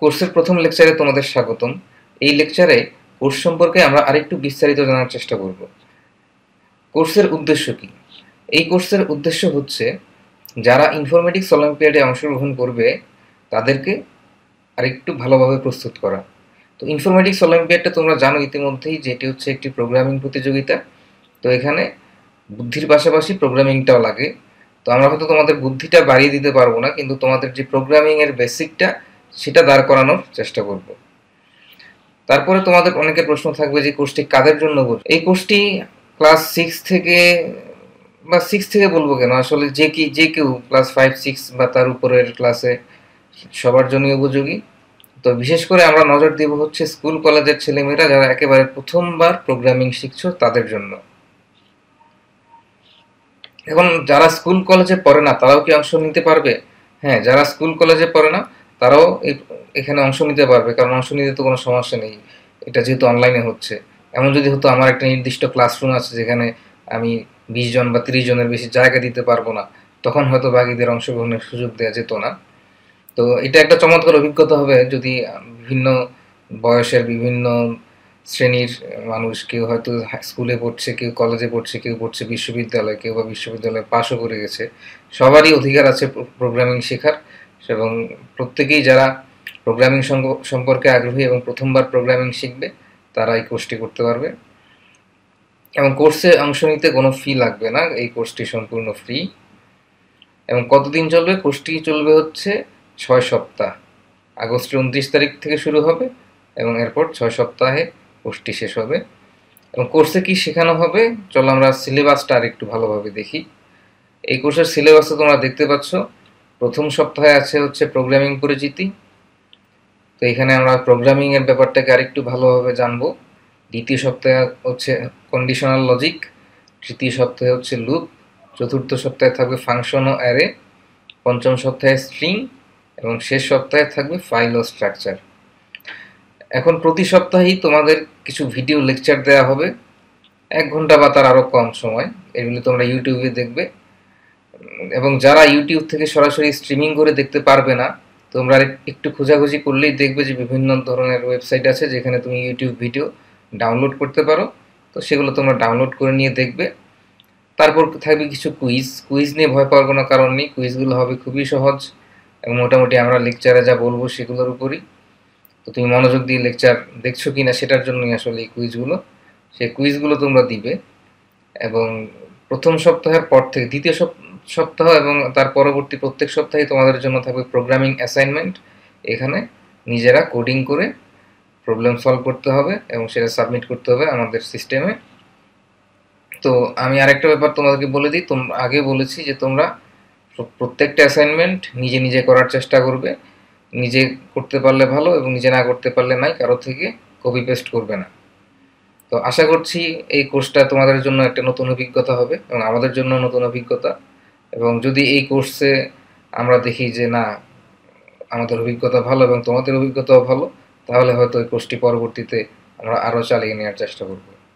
কোর্সের প্রথম লেকচারে তোমাদের স্বাগতম এই লেকচারে কোর্স সম্পর্কে আমরা আরেকটু বিস্তারিত জানার চেষ্টা করব কোর্সের উদ্দেশ্য কি এই কোর্সের উদ্দেশ্য হচ্ছে যারা ইনফরমেটিক্স অলিম্পিয়াডে অংশগ্রহণ করবে তাদেরকে আরেকটু ভালোভাবে প্রস্তুত করা তো ইনফরমেটিক্স অলিম্পিয়াডটা তোমরা জানো ইতিমধ্যেই যেটি হচ্ছে একটি প্রোগ্রামিং প্রতিযোগিতা তো এখানে বুদ্ধির পাশাপাশি প্রোগ্রামিংটাও লাগে তো আমরা হয়তো তোমাদের বুদ্ধিটা বাড়িয়ে দিতে পারবো না কিন্তু তোমাদের যে প্রোগ্রামিংয়ের বেসিকটা সেটা দাঁড় করানোর চেষ্টা করব তারপরে তোমাদের অনেকে প্রশ্ন থাকবে যে কোর্সটি কাদের জন্য বল এই কোর্সটি ক্লাস সিক্স থেকে বা সিক্স থেকে বলবো কেন আসলে যে কি যে কেউ ক্লাস ফাইভ সিক্স বা তার উপরের ক্লাসে সবার জন্যই উপযোগী তো বিশেষ করে আমরা নজর দেব হচ্ছে স্কুল কলেজের ছেলেমেয়েরা যারা একেবারে প্রথমবার প্রোগ্রামিং শিখছ তাদের জন্য এখন যারা স্কুল কলেজে পড়ে না তারাও কি অংশ নিতে পারবে হ্যাঁ যারা স্কুল কলেজে পড়ে না তারাও এখানে অংশ নিতে পারবে কারণ অংশ নিতে তো কোনো সমস্যা নেই এটা যেহেতু অনলাইনে হচ্ছে এমন যদি হতো আমার একটা নির্দিষ্ট ক্লাসরুম আছে যেখানে আমি বিশ জন বা তিরিশ জনের বেশি জায়গা দিতে পারবো না তখন হয়তো বাকিদের অংশগ্রহণের সুযোগ দেওয়া যেত না তো এটা একটা চমৎকার অভিজ্ঞতা হবে যদি বিভিন্ন বয়সের বিভিন্ন শ্রেণীর মানুষ কেউ হয়তো স্কুলে পড়ছে কেউ কলেজে পড়ছে কেউ পড়ছে বিশ্ববিদ্যালয়ে কেউ বা বিশ্ববিদ্যালয়ে পাশও করে গেছে সবারই অধিকার আছে প্রোগ্রামিং শেখার এবং প্রত্যেকেই যারা প্রোগ্রামিং সম্পর্কে আগ্রহী এবং প্রথমবার প্রোগ্রামিং শিখবে তারা এই কোর্সটি করতে পারবে এবং কোর্সে অংশ নিতে কোনো ফি লাগবে না এই কোর্সটি সম্পূর্ণ ফ্রি এবং কতদিন চলবে কোর্সটি চলবে হচ্ছে ছয় সপ্তাহ আগস্টের উনত্রিশ তারিখ থেকে শুরু হবে এবং এরপর ছয় সপ্তাহে কোর্সটি শেষ হবে এবং কোর্সে কি শেখানো হবে চলো আমরা সিলেবাসটা আর একটু ভালোভাবে দেখি এই কোর্সের সিলেবাসে তোমরা দেখতে পাচ্ছ প্রথম সপ্তাহে আছে হচ্ছে প্রোগ্রামিং পরিচিতি তো এখানে আমরা প্রোগ্রামিংয়ের ব্যাপারটাকে আরেকটু ভালোভাবে জানবো দ্বিতীয় সপ্তাহে হচ্ছে কন্ডিশনাল লজিক তৃতীয় সপ্তাহে হচ্ছে লুপ চতুর্থ সপ্তাহে থাকবে ফাংশন ও অ্যারে পঞ্চম সপ্তাহে স্ট্রিং এবং শেষ সপ্তাহে থাকবে ফাইল ও স্ট্রাকচার এখন প্রতি সপ্তাহেই তোমাদের কিছু ভিডিও লেকচার দেওয়া হবে এক ঘন্টা বা তার আরও কম সময় এগুলো তোমরা ইউটিউবে দেখবে এবং যারা ইউটিউব থেকে সরাসরি স্ট্রিমিং করে দেখতে পারবে না তোমরা একটু খোঁজাখুঁজি করলেই দেখবে যে বিভিন্ন ধরনের ওয়েবসাইট আছে যেখানে তুমি ইউটিউব ভিডিও ডাউনলোড করতে পারো তো সেগুলো তোমরা ডাউনলোড করে নিয়ে দেখবে তারপর থাকবে কিছু কুইজ কুইজ নিয়ে ভয় পাওয়ার কোনো কারণ নেই কুইজগুলো হবে খুবই সহজ এবং মোটামুটি আমরা লেকচারে যা বলবো সেগুলোর উপরই তো তুমি মনোযোগ দিয়ে লেকচার দেখছো কি না সেটার জন্যই আসলে এই কুইজগুলো সেই কুইজগুলো তোমরা দিবে এবং প্রথম সপ্তাহের পর থেকে দ্বিতীয় সপ্তাহ সপ্তাহ এবং তার পরবর্তী প্রত্যেক সপ্তাহে তোমাদের জন্য থাকবে প্রোগ্রামিং অ্যাসাইনমেন্ট এখানে নিজেরা কোডিং করে প্রবলেম সলভ করতে হবে এবং সেটা সাবমিট করতে হবে আমাদের সিস্টেমে তো আমি আরেকটা ব্যাপার তোমাদেরকে বলে দিই তোমরা আগে বলেছি যে তোমরা প্রত্যেকটা অ্যাসাইনমেন্ট নিজে নিজে করার চেষ্টা করবে নিজে করতে পারলে ভালো এবং নিজে না করতে পারলে নাই কারো থেকে কপি পেস্ট করবে না তো আশা করছি এই কোর্সটা তোমাদের জন্য একটা নতুন অভিজ্ঞতা হবে এবং আমাদের জন্য নতুন অভিজ্ঞতা এবং যদি এই কোর্সে আমরা দেখি যে না আমাদের অভিজ্ঞতা ভালো এবং তোমাদের অভিজ্ঞতাও ভালো তাহলে হয়তো এই কোর্সটি পরবর্তীতে আমরা আরও চালিয়ে নেওয়ার চেষ্টা করবো